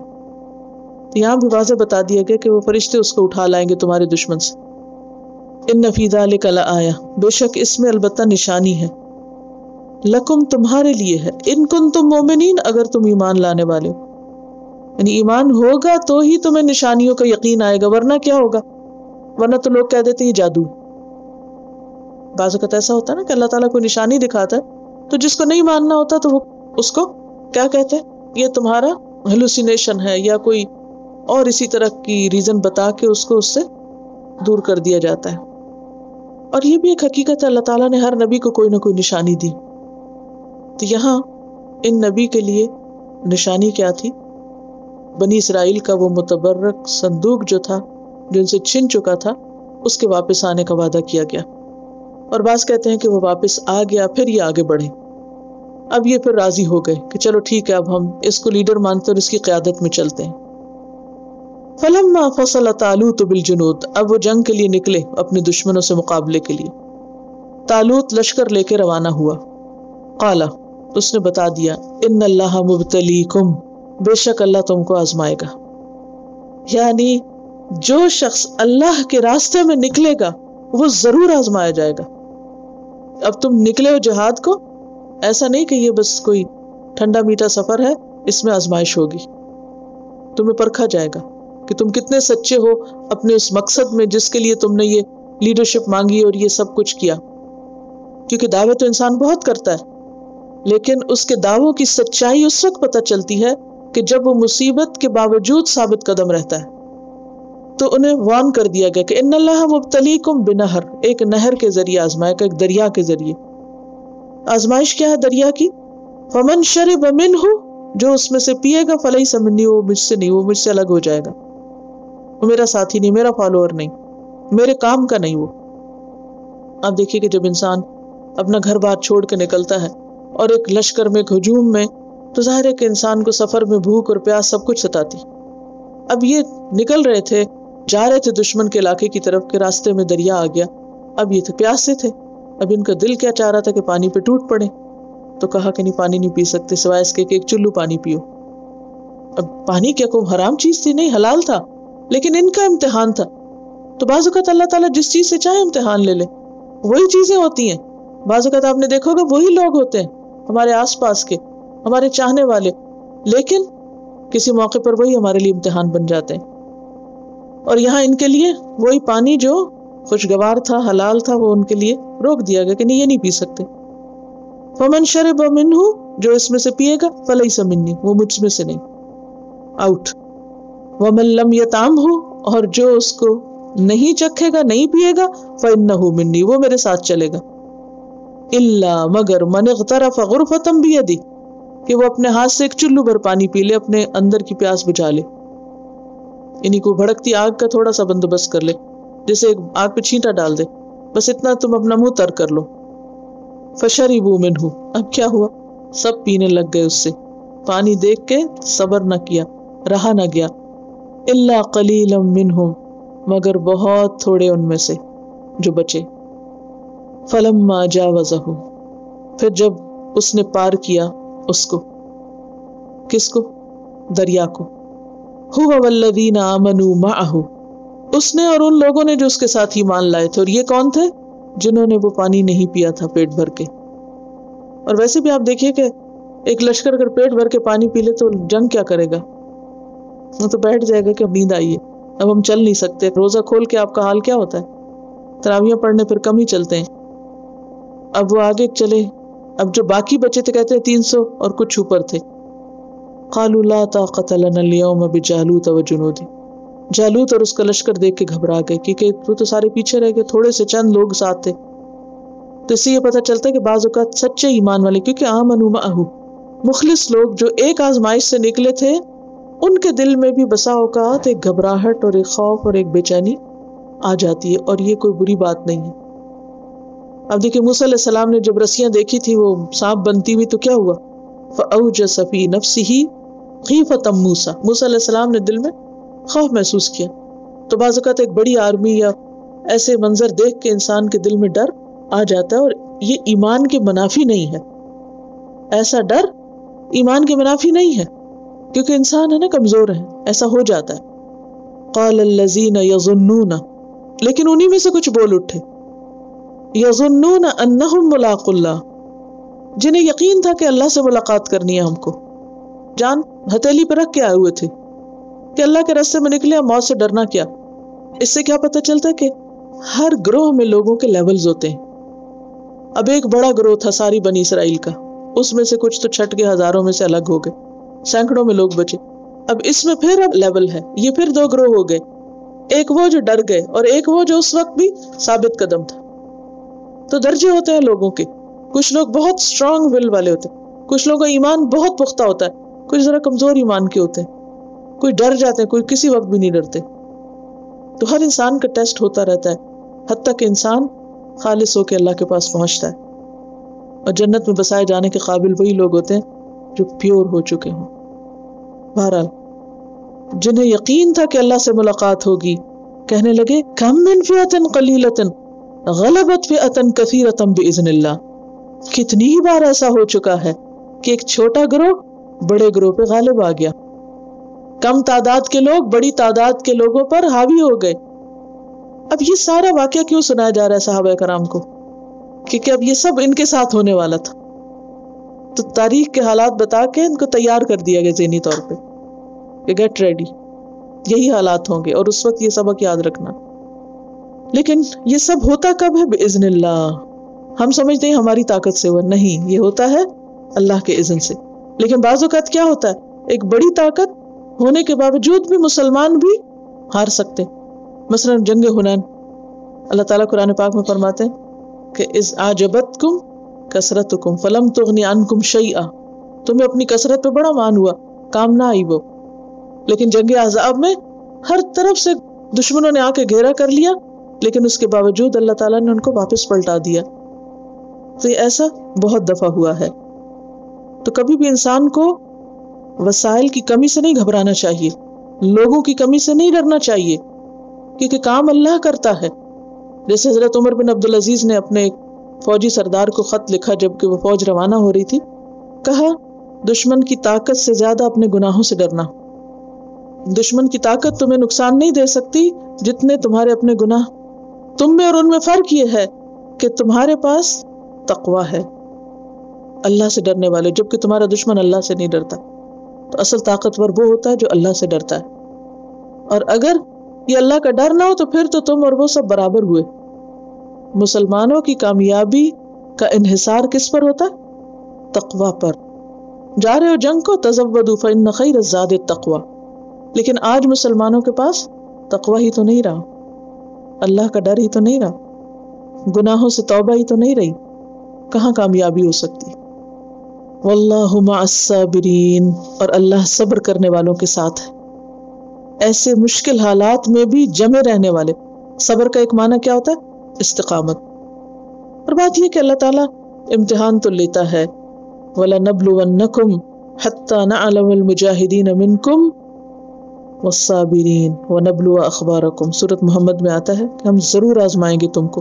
یہاں بھی واضح بتا دیا گیا کہ وہ فرشتے اس کو اٹھا لائیں گے تمہارے دشمن سے ان نفیدہ علیہ آیا بے شک اس میں البتہ نشانی ہے لکم تمہارے لیے ہے ان کن تم مومنین اگر تم ایمان لانے والے ہو یعنی ایمان ہوگا تو ہی تمہیں نشانیوں کا یقین آئے گا ورنہ کیا ہوگا ورنہ تو لوگ کہہ دیتے جادو بعض اوقات ایسا ہوتا ہے کہ اللہ تعالیٰ کوئی نشانی دکھاتا ہے تو جس کو نہیں ماننا ہوتا تو وہ اس کو کیا کہتے ہیں یہ تمہارا ہلوسینیشن ہے یا کوئی اور اسی طرح کی ریزن بتا کے اس کو اس سے دور کر دیا جاتا ہے اور یہ بھی ایک حقیقت ہے اللہ تعالیٰ نے ہر نبی کو کوئی نہ کوئی نشانی دی تو یہاں ان نبی کے لیے نشانی کیا تھی بنی اسرائیل کا وہ متبرک صندوق جو تھا جو ان سے چھن چکا تھا اس کے واپس آنے کا وعدہ کیا گیا اور بعض کہتے ہیں کہ وہ واپس آ گیا پھر یہ آگے بڑھے اب یہ پھر راضی ہو گئے کہ چلو ٹھیک ہے اب ہم اس کو لیڈر مانتے اور اس کی قیادت میں چلتے ہیں فصل اب وہ جنگ کے لیے نکلے اپنے دشمنوں سے مقابلے کے لیے تالوت لشکر لے کے روانہ ہوا قالا اس نے بتا دیا ان اللہ مبتلی کم بے شک اللہ تم کو آزمائے گا یعنی جو شخص اللہ کے راستے میں نکلے گا وہ ضرور آزمایا جائے گا اب تم نکلے ہو جہاد کو ایسا نہیں کہ یہ بس کوئی ٹھنڈا میٹھا سفر ہے اس میں آزمائش ہوگی تمہیں پرکھا جائے گا کہ تم کتنے سچے ہو اپنے اس مقصد میں جس کے لیے تم نے یہ لیڈرشپ مانگی اور یہ سب کچھ کیا کیونکہ دعوے تو انسان بہت کرتا ہے لیکن اس کے دعووں کی سچائی اس وقت پتہ چلتی ہے کہ جب وہ مصیبت کے باوجود ثابت قدم رہتا ہے تو انہیں وان کر دیا گیا کہ ان اللہ بنہر ایک ایک نہر کے کے ذریعے ذریعے آزمائے دریا آزمائش کیا ہے دریا کی فمن شرب جو اس میں سے پیے گا فلئی سمنی وہ مجھ سے نہیں وہ مجھ سے الگ ہو جائے گا وہ میرا ساتھی نہیں میرا فالوور نہیں میرے کام کا نہیں وہ آپ دیکھیے کہ جب انسان اپنا گھر بار چھوڑ کے نکلتا ہے اور ایک لشکر میں ایک ہجوم میں تو ظاہر ہے کہ انسان کو سفر میں بھوک اور پیاس سب کچھ ستاتی اب یہ نکل رہے تھے جا رہے تھے دشمن کے علاقے کی طرف کے راستے میں دریا آ گیا اب یہ پیاس سے تھے اب ان کا دل کیا چاہ رہا تھا کہ پانی پہ ٹوٹ پڑے تو کہا کہ نہیں پانی نہیں پی سکتے سوائے اس کے کہ ایک چلو پانی پیو اب پانی کیا کوئی حرام چیز تھی نہیں حلال تھا لیکن ان کا امتحان تھا تو بعض اوقات اللہ تعالیٰ جس چیز سے چاہے امتحان لے لے وہی چیزیں ہوتی ہیں بعض اوقات آپ نے دیکھو گے وہی لوگ ہوتے ہیں ہمارے آس پاس کے ہمارے چاہنے والے لیکن کسی موقع پر وہی ہمارے لیے امتحان بن جاتے ہیں اور یہاں ان کے لیے وہی پانی جو خوشگوار تھا حلال تھا وہ ان کے لیے روک دیا گیا کہ نہیں یہ نہیں پی سکتے فمن شرب منہ جو اس میں سے پیے گا فلئی سمنی منی وہ مجھ میں سے نہیں آؤٹ ومن لم یتام ہو اور جو اس کو نہیں چکھے گا نہیں پیے گا فن نہ ہو منی وہ میرے ساتھ چلے گا اللہ مگر من اغترف غرفتم بیدی کہ وہ اپنے ہاتھ سے ایک چلو بھر پانی پی لے اپنے اندر کی پیاس بجھا لے یعنی کوئی بھڑکتی آگ کا تھوڑا سا بندوبست کر لے جیسے ایک آگ پہ چھینٹا ڈال دے بس اتنا تم اپنا منہ تر کر لو فشری بو من ہوں اب کیا ہوا سب پینے لگ گئے اس سے پانی دیکھ کے صبر نہ کیا رہا نہ گیا اللہ کلیلم من ہوں مگر بہت تھوڑے ان میں سے جو بچے فلم ما جا پھر جب اس نے پار کیا اس کو کس کو دریا کو اس اس نے نے اور اور ان لوگوں جو کے ساتھ لائے تھے یہ کون تھے جنہوں نے وہ پانی نہیں پیا تھا پیٹ بھر کے اور ویسے بھی آپ دیکھیے کہ ایک لشکر اگر پیٹ بھر کے پانی پی لے تو جنگ کیا کرے گا وہ تو بیٹھ جائے گا کہ اب نیند آئیے اب ہم چل نہیں سکتے روزہ کھول کے آپ کا حال کیا ہوتا ہے تراویاں پڑھنے پھر کم ہی چلتے ہیں اب وہ آگے چلے اب جو باقی بچے تھے کہتے ہیں تین سو اور کچھ اوپر تھے قالوا لا طاقت لنا اليوم بجالوت جنوبی جالوت اور اس کا لشکر دیکھ کے گھبرا گئے کیونکہ وہ تو سارے پیچھے رہ گئے تھوڑے سے چند لوگ ساتھ تھے تو اس سے یہ پتا چلتا ہے کہ بعض اوقات سچے ایمان والے کیونکہ عام اہ مخلص لوگ جو ایک آزمائش سے نکلے تھے ان کے دل میں بھی بسا اوقات ایک گھبراہٹ اور ایک خوف اور ایک بے چینی آ جاتی ہے اور یہ کوئی بری بات نہیں ہے اب دیکھیں موسیٰ علیہ السلام نے جب رسیاں دیکھی تھی وہ سانپ بنتی ہوئی تو کیا ہوا نَفْسِهِ خِیفَةً مُوسَى موسیٰ علیہ السلام نے دل میں خوف محسوس کیا تو بعض اوقات ایک بڑی آرمی یا ایسے منظر دیکھ کے انسان کے دل میں ڈر آ جاتا ہے اور یہ ایمان کے منافی نہیں ہے ایسا ڈر ایمان کے منافی نہیں ہے کیونکہ انسان ہے نا کمزور ہے ایسا ہو جاتا ہے قَالَ الَّذِينَ يَظُنُّونَ لیکن انہی میں سے کچھ بول اٹھے ملاق اللہ جنہیں یقین تھا کہ اللہ سے ملاقات کرنی ہے ہم کو جان ہتیلی پہ رکھ کے آئے ہوئے تھے کہ اللہ کے رستے میں نکلے موت سے ڈرنا کیا اس سے کیا پتا چلتا ہے کہ ہر گروہ میں لوگوں کے لیول ہوتے ہیں اب ایک بڑا گروہ تھا ساری بنی اسرائیل کا اس میں سے کچھ تو چھٹ گئے ہزاروں میں سے الگ ہو گئے سینکڑوں میں لوگ بچے اب اس میں پھر اب لیول ہے یہ پھر دو گروہ ہو گئے ایک وہ جو ڈر گئے اور ایک وہ جو اس وقت بھی ثابت قدم تھا تو درجے ہوتے ہیں لوگوں کے کچھ لوگ بہت اسٹرانگ ول والے ہوتے ہیں کچھ لوگوں کا ایمان بہت پختہ ہوتا ہے کچھ ذرا کمزور ایمان کے ہوتے ہیں کوئی ڈر جاتے ہیں کوئی کسی وقت بھی نہیں ڈرتے تو ہر انسان کا ٹیسٹ ہوتا رہتا ہے حتیٰ کہ انسان خالص ہو کے اللہ کے پاس پہنچتا ہے اور جنت میں بسائے جانے کے قابل وہی لوگ ہوتے ہیں جو پیور ہو چکے ہوں بہرحال جنہیں یقین تھا کہ اللہ سے ملاقات ہوگی کہنے لگے کم من فیتن قلیلتن غلبت فئتن کثیرتن بِعِذْنِ اللہ کتنی ہی بار ایسا ہو چکا ہے کہ ایک چھوٹا گروہ بڑے گروہ پہ غالب آ گیا کم تعداد کے لوگ بڑی تعداد کے لوگوں پر حاوی ہو گئے اب یہ سارا واقعہ کیوں سنایا جا رہا ہے صحابہ کرام کو کیونکہ اب یہ سب ان کے ساتھ ہونے والا تھا تو تاریخ کے حالات بتا کے ان کو تیار کر دیا گیا ذہنی طور پہ کہ گیٹ ریڈی یہی حالات ہوں گے اور اس وقت یہ سبق یاد رکھنا لیکن یہ سب ہوتا کب ہے بزن اللہ ہم سمجھتے ہیں ہماری طاقت سے وہ نہیں یہ ہوتا ہے اللہ کے اذن سے لیکن بعض اوقات کیا ہوتا ہے ایک بڑی طاقت ہونے کے باوجود بھی مسلمان بھی ہار سکتے مثلا جنگ ہنین اللہ تعالیٰ قرآن پاک میں فرماتے ہیں کہ از آجبت کم کثرت کم فلم تو تمہیں اپنی کثرت پہ بڑا مان ہوا کام نہ آئی وہ لیکن جنگ عذاب میں ہر طرف سے دشمنوں نے آ کے گھیرا کر لیا لیکن اس کے باوجود اللہ تعالیٰ نے ان کو واپس پلٹا دیا تو یہ ایسا بہت دفعہ ہوا ہے تو کبھی بھی انسان کو وسائل کی کمی سے نہیں گھبرانا چاہیے لوگوں کی کمی سے نہیں ڈرنا چاہیے کیونکہ کام اللہ کرتا ہے جیسے حضرت عمر بن عبدالعزیز نے اپنے فوجی سردار کو خط لکھا جب کہ وہ فوج روانہ ہو رہی تھی کہا دشمن کی طاقت سے زیادہ اپنے گناہوں سے ڈرنا دشمن کی طاقت تمہیں نقصان نہیں دے سکتی جتنے تمہارے اپنے گناہ تم میں اور ان میں فرق یہ ہے کہ تمہارے پاس تقوا ہے اللہ سے ڈرنے والے جب کہ تمہارا دشمن اللہ سے نہیں ڈرتا تو اصل طاقتور وہ ہوتا ہے جو اللہ سے ڈرتا ہے اور اگر یہ اللہ کا ڈر نہ ہو تو پھر تو تم اور وہ سب برابر ہوئے مسلمانوں کی کامیابی کا انحصار کس پر ہوتا ہے تقوا پر جا رہے ہو جنگ کو تزب خیر دفاق تقوا لیکن آج مسلمانوں کے پاس تقوا ہی تو نہیں رہا اللہ کا ڈر ہی تو نہیں رہا گناہوں سے توبہ ہی تو نہیں رہی کہاں کامیابی ہو سکتی واللہ الصابرین اور اللہ صبر کرنے والوں کے ساتھ ہے ایسے مشکل حالات میں بھی جمے رہنے والے صبر کا ایک معنی کیا ہوتا ہے استقامت اور بات یہ کہ اللہ تعالیٰ امتحان تو لیتا ہے وَلَنَبْلُوَنَّكُمْ حَتَّى الْمُجَاهِدِينَ مِنْكُمْ نبلو اخبار محمد میں آتا ہے کہ ہم ضرور آزمائیں گے تم کو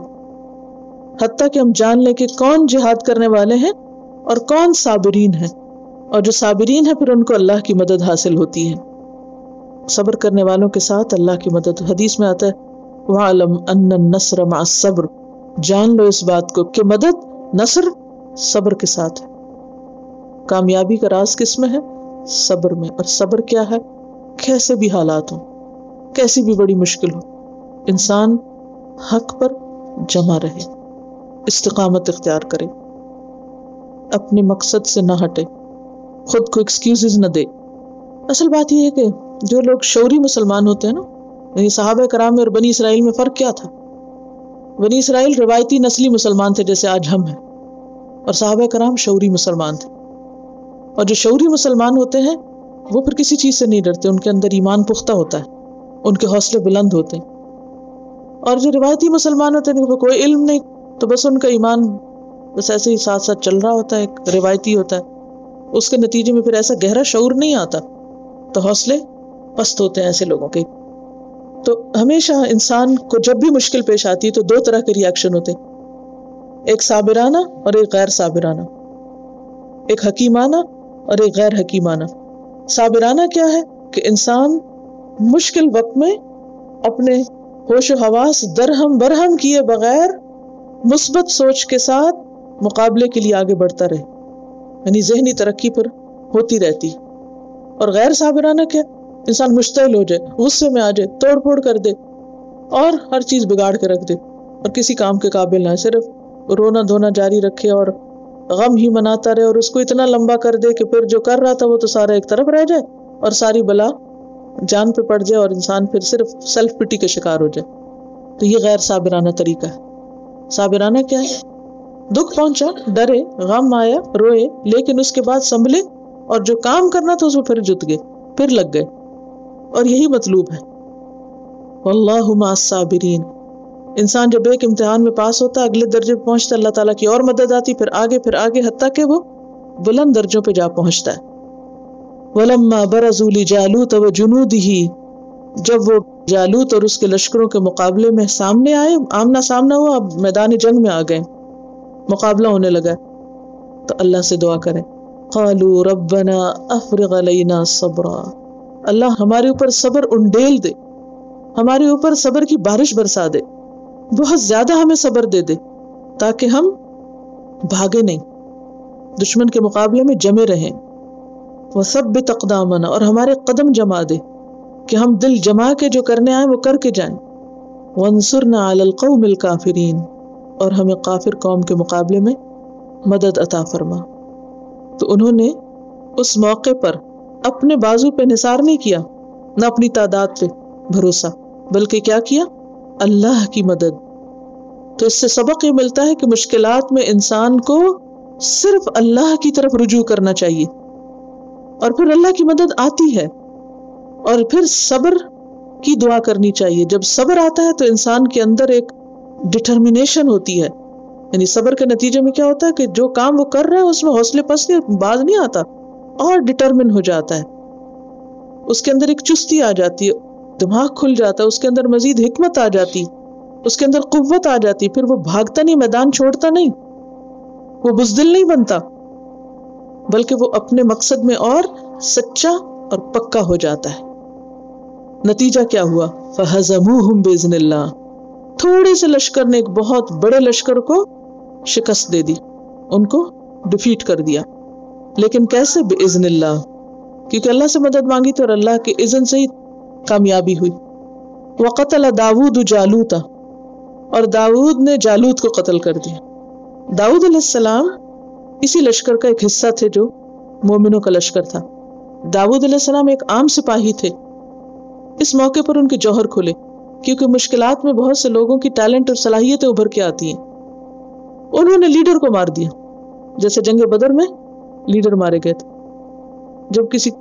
حتیٰ کہ ہم جان لیں کہ کون جہاد کرنے والے ہیں اور کون صابرین ہیں اور جو صابرین ہیں پھر ان کو اللہ کی مدد حاصل ہوتی ہے صبر کرنے والوں کے ساتھ اللہ کی مدد حدیث میں آتا ہے وَعَلَمْ أَنَّ النَّصْرَ مَعَ الصَّبْرِ جان لو اس بات کو کہ مدد نصر صبر کے ساتھ ہے کامیابی کا راز کس میں ہے صبر میں اور صبر کیا ہے کیسے بھی حالات ہوں کیسی بھی بڑی مشکل ہو انسان حق پر جمع رہے استقامت اختیار کرے اپنے مقصد سے نہ ہٹے خود کو ایکسکیوز نہ دے اصل بات یہ ہے کہ جو لوگ شوری مسلمان ہوتے ہیں نا یعنی صحابہ کرام میں اور بنی اسرائیل میں فرق کیا تھا بنی اسرائیل روایتی نسلی مسلمان تھے جیسے آج ہم ہیں اور صحابہ کرام شعوری مسلمان تھے اور جو شعوری مسلمان ہوتے ہیں وہ پھر کسی چیز سے نہیں ڈرتے ان کے اندر ایمان پختہ ہوتا ہے ان کے حوصلے بلند ہوتے ہیں اور جو روایتی مسلمان ہوتے ہیں وہ کوئی علم نہیں تو بس ان کا ایمان بس ایسے ہی ساتھ ساتھ چل رہا ہوتا ہے ایک روایتی ہوتا ہے اس کے نتیجے میں پھر ایسا گہرا شعور نہیں آتا تو حوصلے پست ہوتے ہیں ایسے لوگوں کے تو ہمیشہ انسان کو جب بھی مشکل پیش آتی ہے تو دو طرح کے ریئیکشن ہوتے ایک صابرانہ اور ایک غیر صابرانہ ایک حکیمانہ اور ایک غیر حکیمانہ صابرانہ کیا ہے کہ انسان مشکل وقت میں اپنے ہوش و حواس درہم برہم کیے بغیر مثبت سوچ کے ساتھ مقابلے کے لیے آگے بڑھتا رہے یعنی ذہنی ترقی پر ہوتی رہتی اور غیر صابرانہ کیا انسان مشتعل ہو جائے غصے میں آ جائے توڑ پھوڑ کر دے اور ہر چیز بگاڑ کے رکھ دے اور کسی کام کے قابل نہ صرف رونا دھونا جاری رکھے اور غم ہی مناتا رہے اور اس کو اتنا لمبا کر دے کہ پھر جو کر رہا تھا وہ تو سارا ایک طرف رہ جائے اور ساری بلا جان پہ پڑ جائے اور انسان پھر صرف سیلف پٹی کے شکار ہو جائے تو یہ غیر صابرانہ طریقہ ہے صابرانہ کیا ہے دکھ پہنچا ڈرے غم آیا روئے لیکن اس کے بعد سنبھلے اور جو کام کرنا تھا اس میں پھر جت گئے پھر لگ گئے اور یہی مطلوب ہے اللہ الصابرین انسان جب ایک امتحان میں پاس ہوتا ہے اگلے درجے پہ پہنچتا اللہ تعالیٰ کی اور مدد آتی پھر آگے پھر آگے حتیٰ کہ وہ بلند درجوں پہ جا پہنچتا ہے ولما برزولی جالوت و جنود ہی جب وہ جالوت اور اس کے لشکروں کے مقابلے میں سامنے آئے آمنا سامنا ہوا اب میدان جنگ میں آ گئے مقابلہ ہونے لگا تو اللہ سے دعا کریں قالوا ربنا افرغ علینا صبرا اللہ ہمارے اوپر صبر انڈیل دے ہمارے اوپر صبر کی بارش برسا دے بہت زیادہ ہمیں صبر دے دے تاکہ ہم بھاگے نہیں دشمن کے مقابلے میں جمے رہیں وہ سب بے تقدامنا اور ہمارے قدم جما دے کہ ہم دل جما کے جو کرنے آئیں وہ کر کے جائیں منصر نہ القوم قومل کافرین اور ہمیں کافر قوم کے مقابلے میں مدد عطا فرما تو انہوں نے اس موقع پر اپنے بازو پہ نثار نہیں کیا نہ اپنی تعداد پہ بھروسہ بلکہ کیا کیا اللہ کی مدد تو اس سے سبق یہ ملتا ہے کہ مشکلات میں انسان کو صرف اللہ کی طرف رجوع کرنا چاہیے اور پھر پھر اللہ کی کی مدد آتی ہے اور صبر دعا کرنی چاہیے جب صبر آتا ہے تو انسان کے اندر ایک ڈٹرمنیشن ہوتی ہے یعنی صبر کے نتیجے میں کیا ہوتا ہے کہ جو کام وہ کر رہا ہے اس میں حوصلے نہیں باز نہیں آتا اور ڈٹرمن ہو جاتا ہے اس کے اندر ایک چستی آ جاتی ہے دماغ کھل جاتا اس کے اندر مزید حکمت آ جاتی اس کے اندر قوت آ جاتی پھر وہ بھاگتا نہیں میدان چھوڑتا نہیں وہ بزدل نہیں بنتا بلکہ وہ اپنے مقصد میں اور سچا اور پکا ہو جاتا ہے نتیجہ کیا ہوا بِذْنِ اللَّهِ تھوڑے سے لشکر نے ایک بہت بڑے لشکر کو شکست دے دی ان کو ڈیفیٹ کر دیا لیکن کیسے بے اللَّهِ کیونکہ اللہ سے مدد مانگی تو اور اللہ کے اذن سے ہی کامیابی ہوئی وہ قتل داود جالوتا اور داود نے جالوت کو قتل کر دیا داود علیہ السلام اسی لشکر کا ایک حصہ تھے جو مومنوں کا لشکر تھا داود علیہ السلام ایک عام سپاہی تھے اس موقع پر ان کے جوہر کھلے کیونکہ مشکلات میں بہت سے لوگوں کی ٹیلنٹ اور صلاحیتیں ابھر کے آتی ہیں انہوں نے لیڈر کو مار دیا جیسے جنگ بدر میں لیڈر مارے گئے تھے جب کسی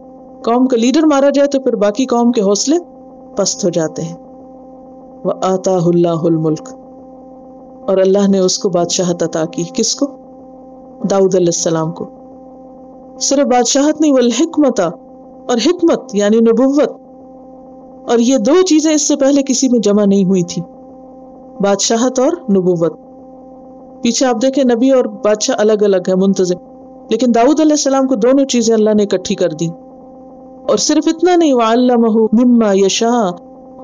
قوم کا لیڈر مارا جائے تو پھر باقی قوم کے حوصلے پست ہو جاتے ہیں وہ آتا اللہ الملک اور اللہ نے اس کو بادشاہت عطا کی کس کو داؤد علیہ السلام کو صرف بادشاہت نہیں بول حکمت اور حکمت یعنی نبوت اور یہ دو چیزیں اس سے پہلے کسی میں جمع نہیں ہوئی تھی بادشاہت اور نبوت پیچھے آپ دیکھیں نبی اور بادشاہ الگ الگ ہے منتظم لیکن داؤد علیہ السلام کو دونوں چیزیں اللہ نے اکٹھی کر دی اور صرف اتنا نہیں وَعَلَّمَهُ مِمَّا يَشَاءَ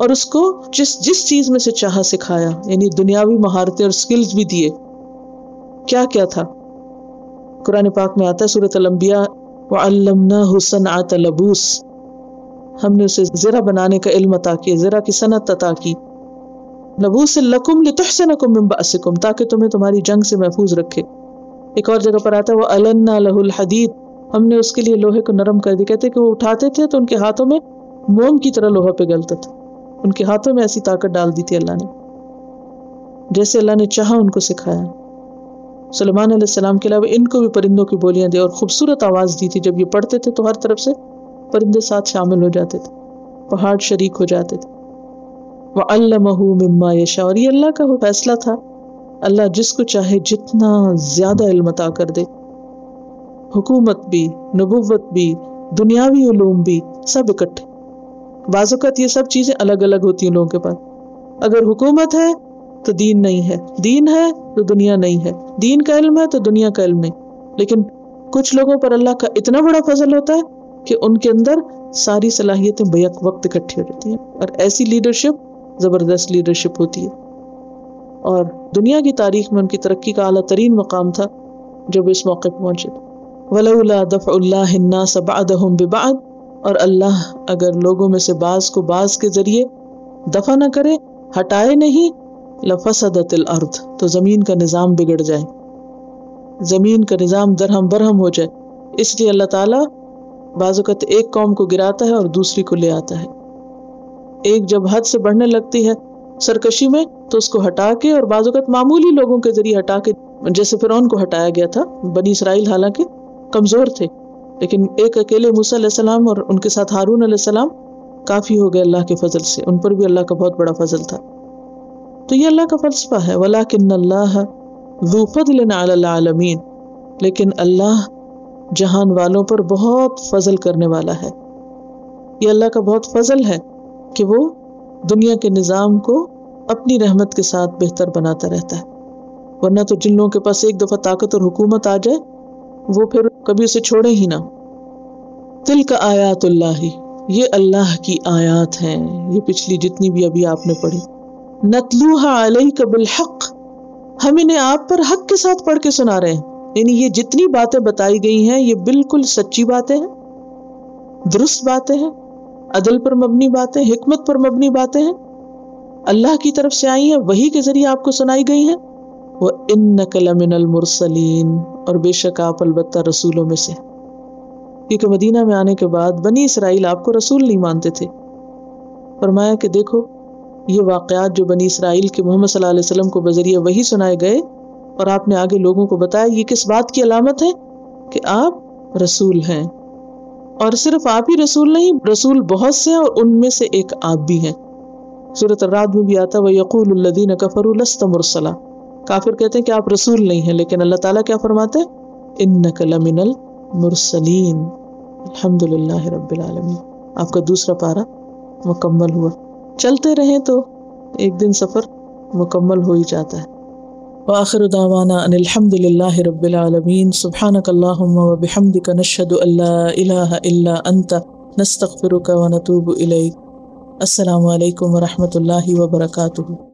اور اس کو جس جس چیز میں سے چاہا سکھایا یعنی دنیاوی مہارتیں اور سکلز بھی دیئے کیا کیا تھا قرآن پاک میں آتا ہے سورة الانبیاء وَعَلَّمْنَاهُ سَنْعَةَ لَبُوس ہم نے اسے زرہ بنانے کا علم عطا کیا زرہ کی سنت عطا کی نبوس لکم لتحسنکم من بأسکم تاکہ تمہیں تمہاری جنگ سے محفوظ رکھے ایک اور جگہ پر آتا ہے وَأَلَنَّا لَهُ الْحَدِيدِ ہم نے اس کے لیے لوہے کو نرم کر دی کہتے کہ وہ اٹھاتے تھے تو ان کے ہاتھوں میں موم کی طرح لوہا پہ گلتا تھا ان کے ہاتھوں میں ایسی طاقت ڈال دی تھی اللہ نے جیسے اللہ نے چاہا ان کو سکھایا سلمان کے علاوہ ان کو بھی پرندوں کی بولیاں دی اور خوبصورت آواز دی تھی جب یہ پڑھتے تھے تو ہر طرف سے پرندے ساتھ شامل ہو جاتے تھے پہاڑ شریک ہو جاتے تھے وہ اللہ مہو مما یہ اللہ کا وہ فیصلہ تھا اللہ جس کو چاہے جتنا زیادہ علم عطا کر دے حکومت بھی نبوت بھی دنیاوی علوم بھی سب اکٹھے بعض اوقات یہ سب چیزیں الگ الگ ہوتی ہیں لوگوں کے پاس اگر حکومت ہے تو دین نہیں ہے دین ہے تو دنیا نہیں ہے دین کا علم ہے تو دنیا کا علم نہیں لیکن کچھ لوگوں پر اللہ کا اتنا بڑا فضل ہوتا ہے کہ ان کے اندر ساری صلاحیتیں بیک وقت اکٹھی ہو جاتی ہیں اور ایسی لیڈرشپ زبردست لیڈرشپ ہوتی ہے اور دنیا کی تاریخ میں ان کی ترقی کا اعلیٰ ترین مقام تھا جب اس موقع پہ پہنچے تھے ولولا دفع اللہ الناس بعدہم ببعد اور اللہ اگر لوگوں میں سے بعض کو بعض کے ذریعے دفع نہ کرے ہٹائے نہیں لفسدت الارض تو زمین کا نظام بگڑ جائے زمین کا نظام درہم برہم ہو جائے اس لیے اللہ تعالیٰ بعض وقت ایک قوم کو گراتا ہے اور دوسری کو لے آتا ہے ایک جب حد سے بڑھنے لگتی ہے سرکشی میں تو اس کو ہٹا کے اور بعض وقت معمولی لوگوں کے ذریعے ہٹا کے جیسے فرعون کو ہٹایا گیا تھا بنی اسرائیل حالانکہ کمزور تھے لیکن ایک اکیلے علیہ السلام اور ان کے ساتھ ہارون علیہ السلام کافی ہو گئے اللہ کے فضل سے ان پر بھی اللہ کا بہت بڑا فضل تھا تو یہ اللہ کا فلسفہ ہے اللہ لیکن جہان والوں پر بہت فضل کرنے والا ہے یہ اللہ کا بہت فضل ہے کہ وہ دنیا کے نظام کو اپنی رحمت کے ساتھ بہتر بناتا رہتا ہے ورنہ تو جن لوگوں کے پاس ایک دفعہ طاقت اور حکومت آ جائے وہ پھر کبھی اسے چھوڑے ہی نہ تل کا آیات اللہ ہی یہ اللہ کی آیات ہیں یہ پچھلی جتنی بھی ابھی آپ نے پڑھی نتلوہ علیہ کا بالحق ہم انہیں آپ پر حق کے ساتھ پڑھ کے سنا رہے ہیں یعنی یہ جتنی باتیں بتائی گئی ہیں یہ بالکل سچی باتیں ہیں درست باتیں ہیں عدل پر مبنی باتیں حکمت پر مبنی باتیں ہیں اللہ کی طرف سے آئی ہیں وہی کے ذریعے آپ کو سنائی گئی ہیں وہ ان نقل المرسلین اور بے شک آپ البتہ رسولوں میں سے کیونکہ مدینہ میں آنے کے بعد بنی اسرائیل آپ کو رسول نہیں مانتے تھے فرمایا کہ دیکھو یہ واقعات جو بنی اسرائیل کے محمد صلی اللہ علیہ وسلم کو بذریعہ وہی سنائے گئے اور آپ نے آگے لوگوں کو بتایا یہ کس بات کی علامت ہے کہ آپ رسول ہیں اور صرف آپ ہی رسول نہیں رسول بہت سے ہیں اور ان میں سے ایک آپ بھی ہیں صورت الرات میں بھی آتا وہ یقول الدین کفر پرولست مرسلہ کافر کہتے ہیں کہ آپ رسول نہیں ہیں لیکن اللہ تعالیٰ کیا فرماتے ان نقل من المرسلین الحمدللہ رب العالمین آپ کا دوسرا پارا مکمل ہوا چلتے رہیں تو ایک دن سفر مکمل ہو ہی جاتا ہے وآخر دعوانا ان الحمد للہ رب العالمین سبحانک اللہم و بحمدک نشہد اللہ الہ الا انت نستغفرک و نتوب الیک السلام علیکم ورحمۃ اللہ وبرکاتہ